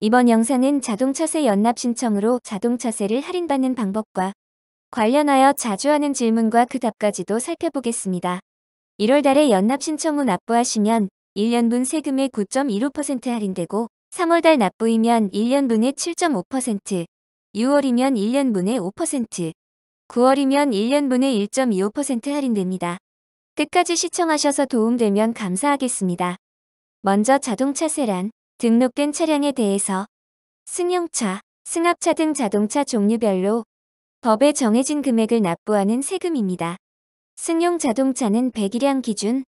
이번 영상은 자동차세 연납 신청으로 자동차세를 할인받는 방법과 관련하여 자주 하는 질문과 그 답까지도 살펴보겠습니다. 1월달에 연납 신청후 납부하시면 1년분 세금의 9.15% 할인되고 3월달 납부이면 1년분의 7.5%, 6월이면 1년분의 5%, 9월이면 1년분의 1.25% 할인됩니다. 끝까지 시청하셔서 도움되면 감사하겠습니다. 먼저 자동차세란 등록된 차량에 대해서 승용차, 승합차 등 자동차 종류별로 법에 정해진 금액을 납부하는 세금입니다. 승용 자동차는 배기량 기준,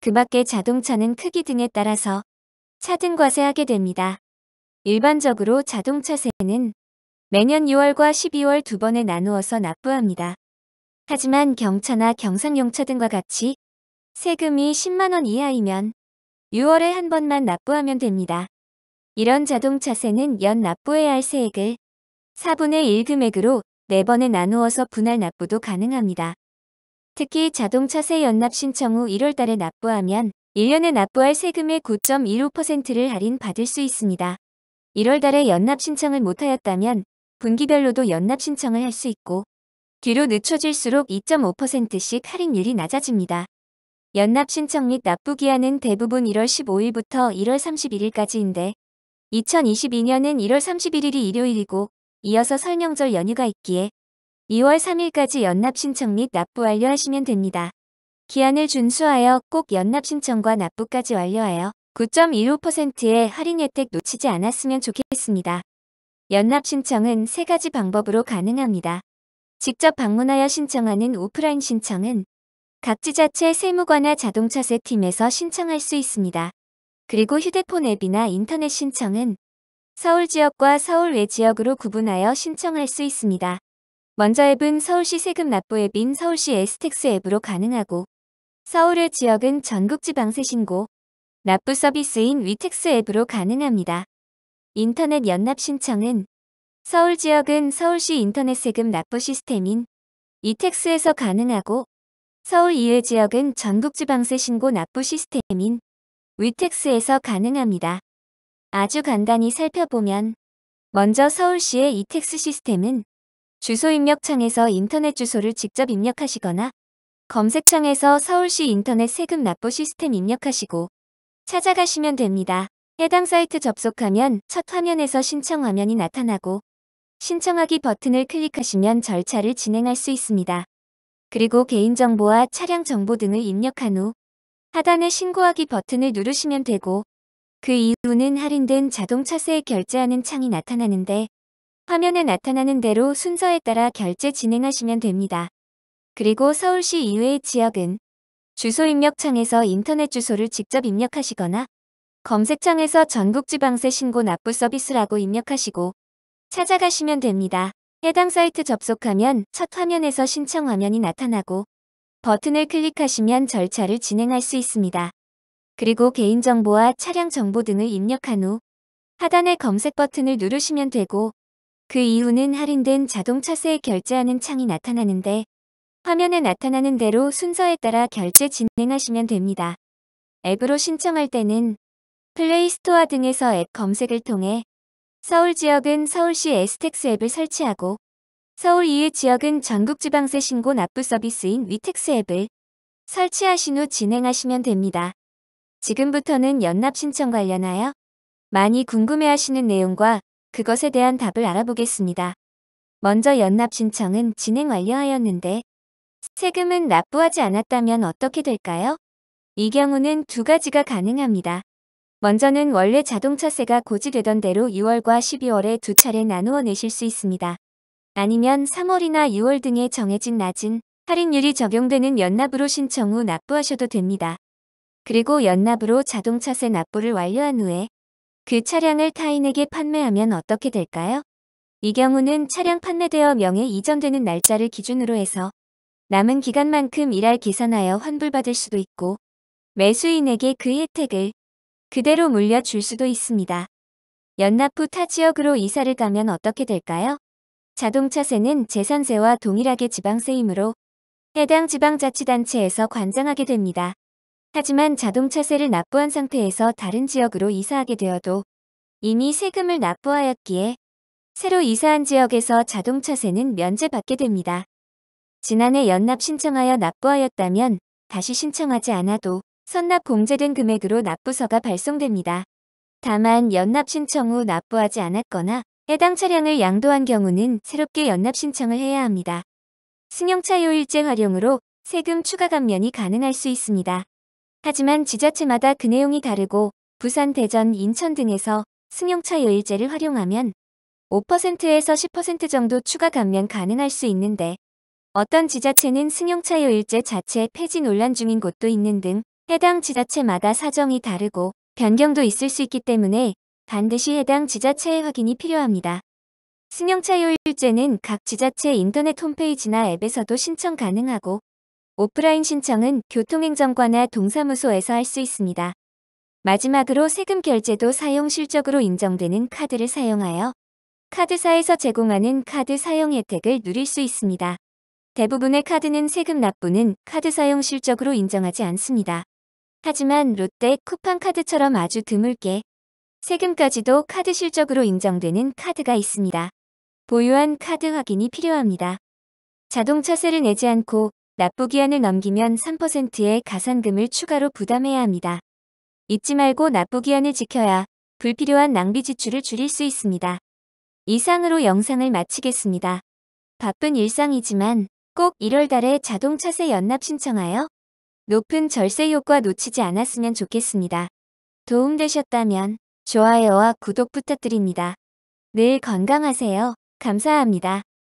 그 밖의 자동차는 크기 등에 따라서 차등과세하게 됩니다. 일반적으로 자동차세는 매년 6월과 12월 두 번에 나누어서 납부합니다. 하지만 경차나 경상용차 등과 같이 세금이 10만원 이하이면 6월에 한 번만 납부하면 됩니다. 이런 자동차세는 연 납부해야 할 세액을 4분의 1 금액으로 4번에 나누어서 분할 납부도 가능합니다. 특히 자동차세 연납 신청 후 1월달에 납부하면 1년에 납부할 세금의 9.15%를 할인받을 수 있습니다. 1월달에 연납 신청을 못하였다면 분기별로도 연납 신청을 할 수 있고 뒤로 늦춰질수록 2.5%씩 할인율이 낮아집니다. 연납 신청 및 납부 기한은 대부분 1월 15일부터 1월 31일까지인데 2022년은 1월 31일이 일요일이고 이어서 설명절 연휴가 있기에 2월 3일까지 연납 신청 및 납부 완료하시면 됩니다. 기한을 준수하여 꼭 연납 신청과 납부까지 완료하여 9.15%의 할인 혜택 놓치지 않았으면 좋겠습니다. 연납 신청은 세 가지 방법으로 가능합니다. 직접 방문하여 신청하는 오프라인 신청은 각 지자체 세무관화 자동차세 팀에서 신청할 수 있습니다. 그리고 휴대폰 앱이나 인터넷 신청은 서울 지역과 서울 외 지역으로 구분하여 신청할 수 있습니다. 먼저 앱은 서울시 세금 납부 앱인 서울시 에스텍스 앱으로 가능하고 서울 의 지역은 전국지방세 신고 납부 서비스인 위텍스 앱으로 가능합니다. 인터넷 연납 신청은 서울 지역은 서울시 인터넷 세금 납부 시스템인 이텍스에서 가능하고 서울 이외 지역은 전국지방세 신고 납부 시스템인 위텍스에서 가능합니다. 아주 간단히 살펴보면 먼저 서울시의 이텍스 시스템은 주소 입력창에서 인터넷 주소를 직접 입력하시거나 검색창에서 서울시 인터넷 세금 납부 시스템 입력하시고 찾아가시면 됩니다. 해당 사이트 접속하면 첫 화면에서 신청 화면이 나타나고 신청하기 버튼을 클릭하시면 절차를 진행할 수 있습니다. 그리고 개인정보와 차량 정보 등을 입력한 후 하단의 신고하기 버튼을 누르시면 되고 그 이후는 할인된 자동차세 에 결제하는 창이 나타나는데 화면에 나타나는 대로 순서에 따라 결제 진행하시면 됩니다. 그리고 서울시 이외의 지역은 주소 입력창에서 인터넷 주소를 직접 입력하시거나 검색창에서 전국지방세 신고 납부 서비스라고 입력하시고 찾아가시면 됩니다. 해당 사이트 접속하면 첫 화면에서 신청 화면이 나타나고 버튼을 클릭하시면 절차를 진행할 수 있습니다. 그리고 개인정보와 차량 정보 등을 입력한 후 하단의 검색 버튼을 누르시면 되고 그 이후는 할인된 자동차세 결제하는 창이 나타나는데 화면에 나타나는 대로 순서에 따라 결제 진행하시면 됩니다. 앱으로 신청할 때는 플레이스토어 등에서 앱 검색을 통해 서울 지역은 서울시 에스텍스 앱을 설치하고 서울 이외 지역은 전국지방세 신고 납부 서비스인 위텍스 앱을 설치하신 후 진행하시면 됩니다. 지금부터는 연납 신청 관련하여 많이 궁금해하시는 내용과 그것에 대한 답을 알아보겠습니다. 먼저 연납 신청은 진행 완료하였는데 세금은 납부하지 않았다면 어떻게 될까요? 이 경우는 두 가지가 가능합니다. 먼저는 원래 자동차세가 고지되던 대로 6월과 12월에 두 차례 나누어 내실 수 있습니다. 아니면 3월이나 6월 등의 정해진 낮은 할인율이 적용되는 연납으로 신청 후 납부하셔도 됩니다. 그리고 연납으로 자동차세 납부를 완료한 후에 그 차량을 타인에게 판매하면 어떻게 될까요? 이 경우는 차량 판매되어 명예 이전되는 날짜를 기준으로 해서 남은 기간만큼 일할 계산하여 환불받을 수도 있고 매수인에게 그 혜택을 그대로 물려줄 수도 있습니다. 연납 후 타 지역으로 이사를 가면 어떻게 될까요? 자동차세는 재산세와 동일하게 지방세이므로 해당 지방자치단체에서 관장하게 됩니다. 하지만 자동차세를 납부한 상태에서 다른 지역으로 이사하게 되어도 이미 세금을 납부하였기에 새로 이사한 지역에서 자동차세는 면제받게 됩니다. 지난해 연납 신청하여 납부하였다면 다시 신청하지 않아도 선납 공제된 금액으로 납부서가 발송됩니다. 다만 연납 신청 후 납부하지 않았거나 해당 차량을 양도한 경우는 새롭게 연납 신청을 해야 합니다. 승용차 요일제 활용으로 세금 추가 감면이 가능할 수 있습니다. 하지만 지자체마다 그 내용이 다르고 부산, 대전, 인천 등에서 승용차 요일제를 활용하면 5%에서 10% 정도 추가 감면 가능할 수 있는데 어떤 지자체는 승용차 요일제 자체 폐지 논란 중인 곳도 있는 등 해당 지자체마다 사정이 다르고 변경도 있을 수 있기 때문에 반드시 해당 지자체의 확인이 필요합니다. 승용차 요일제는 각 지자체 인터넷 홈페이지나 앱에서도 신청 가능하고 오프라인 신청은 교통행정과나 동사무소에서 할 수 있습니다. 마지막으로 세금 결제도 사용 실적으로 인정되는 카드를 사용하여 카드사에서 제공하는 카드 사용 혜택을 누릴 수 있습니다. 대부분의 카드는 세금 납부는 카드 사용 실적으로 인정하지 않습니다. 하지만 롯데 쿠팡 카드처럼 아주 드물게 세금까지도 카드 실적으로 인정되는 카드가 있습니다. 보유한 카드 확인이 필요합니다. 자동차세를 내지 않고 납부기한을 넘기면 3%의 가산금을 추가로 부담해야 합니다. 잊지 말고 납부기한을 지켜야 불필요한 낭비 지출을 줄일 수 있습니다. 이상으로 영상을 마치겠습니다. 바쁜 일상이지만 꼭 1월달에 자동차세 연납 신청하여 높은 절세 효과 놓치지 않았으면 좋겠습니다. 도움되셨다면 좋아요와 구독 부탁드립니다. 늘 건강하세요. 감사합니다.